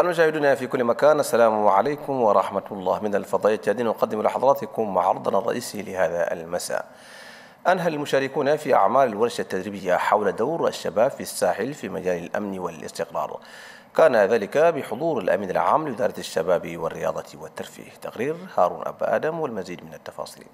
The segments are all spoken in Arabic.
المشاهدون في كل مكان السلام عليكم ورحمة الله من الفضائيات التالي نقدم لحضراتكم عرضنا الرئيسي لهذا المساء أنهى المشاركون في أعمال الورشة التدريبية حول دور الشباب في الساحل في مجال الأمن والاستقرار كان ذلك بحضور الأمين العام لإدارة الشباب والرياضة والترفيه تقرير هارون أبا آدم والمزيد من التفاصيل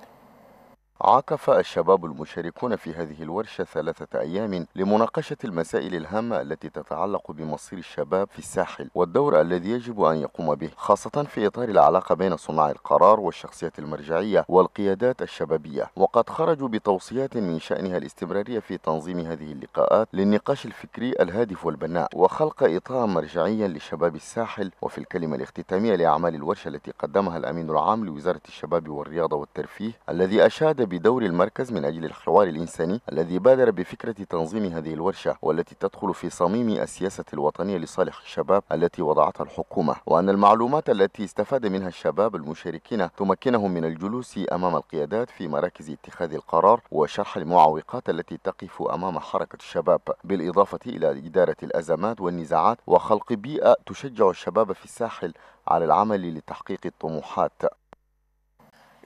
عكف الشباب المشاركون في هذه الورشة ثلاثة أيام لمناقشة المسائل الهامة التي تتعلق بمصير الشباب في الساحل والدور الذي يجب أن يقوم به خاصة في إطار العلاقة بين صناع القرار والشخصيات المرجعية والقيادات الشبابية وقد خرجوا بتوصيات من شأنها الاستمرارية في تنظيم هذه اللقاءات للنقاش الفكري الهادف والبناء وخلق إطار مرجعيا لشباب الساحل وفي الكلمة الاختتامية لأعمال الورشة التي قدمها الأمين العام لوزارة الشباب والرياضة والترفيه الذي أشاد بدور المركز من أجل الحوار الإنساني الذي بادر بفكرة تنظيم هذه الورشة والتي تدخل في صميم السياسة الوطنية لصالح الشباب التي وضعتها الحكومة وأن المعلومات التي استفاد منها الشباب المشاركين تمكنهم من الجلوس أمام القيادات في مراكز اتخاذ القرار وشرح المعوقات التي تقف أمام حركة الشباب بالإضافة إلى إدارة الأزمات والنزاعات وخلق بيئة تشجع الشباب في الساحل على العمل لتحقيق الطموحات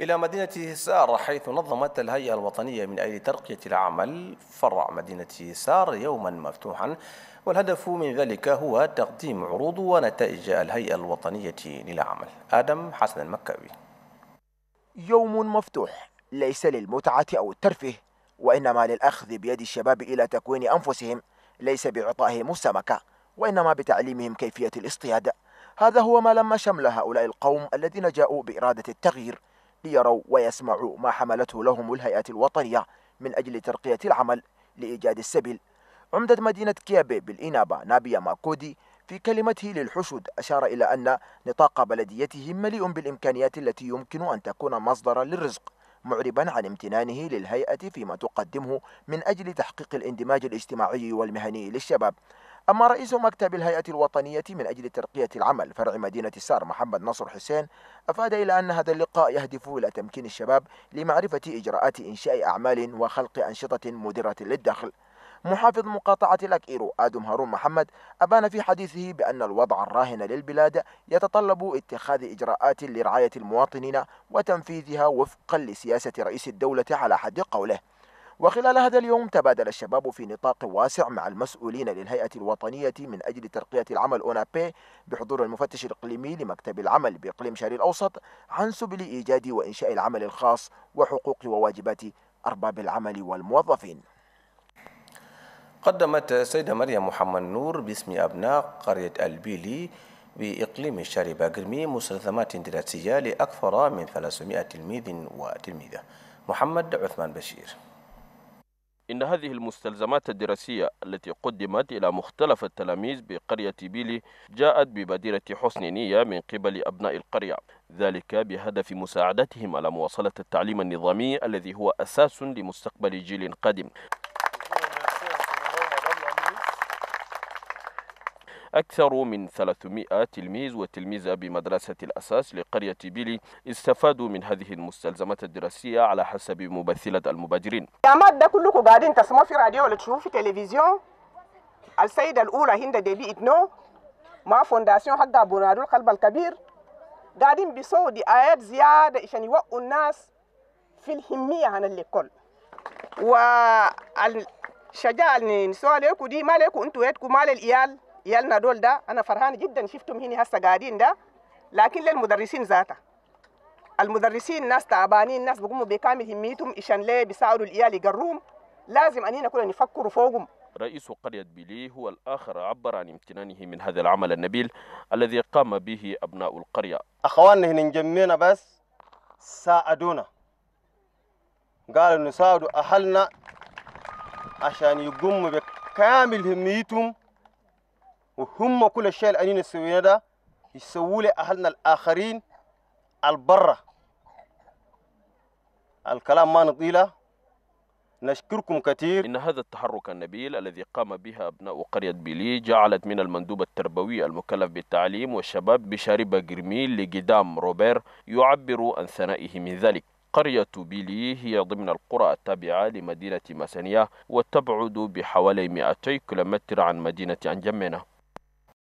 إلى مدينة سار حيث نظمت الهيئة الوطنية من أجل ترقية العمل فرع مدينة سار يوما مفتوحا والهدف من ذلك هو تقديم عروض ونتائج الهيئة الوطنية للعمل آدم حسن المكاوي يوم مفتوح ليس للمتعة أو الترفيه وإنما للأخذ بيد الشباب إلى تكوين أنفسهم ليس بعطائهم السمكة وإنما بتعليمهم كيفية الاصطياد هذا هو ما لما شمل هؤلاء القوم الذين جاءوا بإرادة التغيير ليروا ويسمعوا ما حملته لهم الهيئات الوطنية من أجل ترقية العمل لإيجاد السبيل عمدة مدينة كيابي بالإنابة نابيا ماكودي في كلمته للحشود أشار إلى أن نطاق بلديته مليء بالإمكانيات التي يمكن أن تكون مصدرا للرزق معربا عن امتنانه للهيئة فيما تقدمه من أجل تحقيق الاندماج الاجتماعي والمهني للشباب أما رئيس مكتب الهيئة الوطنية من أجل ترقية العمل فرع مدينة السار محمد نصر حسين أفاد إلى أن هذا اللقاء يهدف إلى تمكين الشباب لمعرفة إجراءات إنشاء أعمال وخلق أنشطة مدرة للدخل محافظ مقاطعة الأكيرو آدم هارون محمد أبان في حديثه بأن الوضع الراهن للبلاد يتطلب اتخاذ إجراءات لرعاية المواطنين وتنفيذها وفقا لسياسة رئيس الدولة على حد قوله وخلال هذا اليوم تبادل الشباب في نطاق واسع مع المسؤولين للهيئة الوطنية من أجل ترقية العمل أونابي بحضور المفتش الإقليمي لمكتب العمل بإقليم شاري الأوسط عن سبل إيجاد وإنشاء العمل الخاص وحقوق وواجبات أرباب العمل والموظفين قدمت السيدة مريم محمد نور باسم أبناء قرية البيلي بإقليم شاري باقرمي مستلزمات دراسية لأكثر من 300 تلميذ وتلميذة محمد عثمان بشير إن هذه المستلزمات الدراسية التي قدمت إلى مختلف التلاميذ بقرية بيلي جاءت ببادرة حسن نية من قبل أبناء القرية ذلك بهدف مساعدتهم على مواصلة التعليم النظامي الذي هو أساس لمستقبل جيل قادم أكثر من 300 تلميذ وتلميذة بمدرسة الأساس لقرية بيلي استفادوا من هذه المستلزمات الدراسية على حسب ممثلة المبادرين يا مادة كلكم قاعدين تسمعوا في راديو ولا تشوفوا في تلفزيون السيدة الأولى هند ديبي إتنو مع فونداسيون حق أبو نادو القلب الكبير قاعدين بيسووا دعايات زيادة عشان يوقوا الناس في الهمية عن و الشجاع اللي نسوها لكم دي ما لكم انتوا يدكم مال الإيال يالنا دول ده انا فرحان جدا شفتهم هنا هسه قاعدين ده لكن للمدرسين ذاتها المدرسين ناس تعبانين ناس بقوموا بكامل هميتهم عشان ليه بيساعدوا الايال يقروهم لازم انينا كلنا نفكروا فوقهم رئيس قرية بيلي هو الآخر عبر عن امتنانه من هذا العمل النبيل الذي قام به أبناء القرية أخواننا هنا نجمينا بس ساعدونا قالوا نساعدوا أهلنا عشان يقوموا بكامل هميتهم وهم كل شيء الأنين السوينا ده يسووا لأهلنا الآخرين البرة الكلام ما نطيله نشكركم كثير إن هذا التحرك النبيل الذي قام بها أبناء قرية بيلي جعلت من المندوب التربوي المكلف بالتعليم والشباب بشاربة جرميل لقدام روبير يعبر عن ثنائه من ذلك قرية بيلي هي ضمن القرى التابعة لمدينة ماسانيا وتبعد بحوالي 200 كيلومتر عن مدينة أنجمينة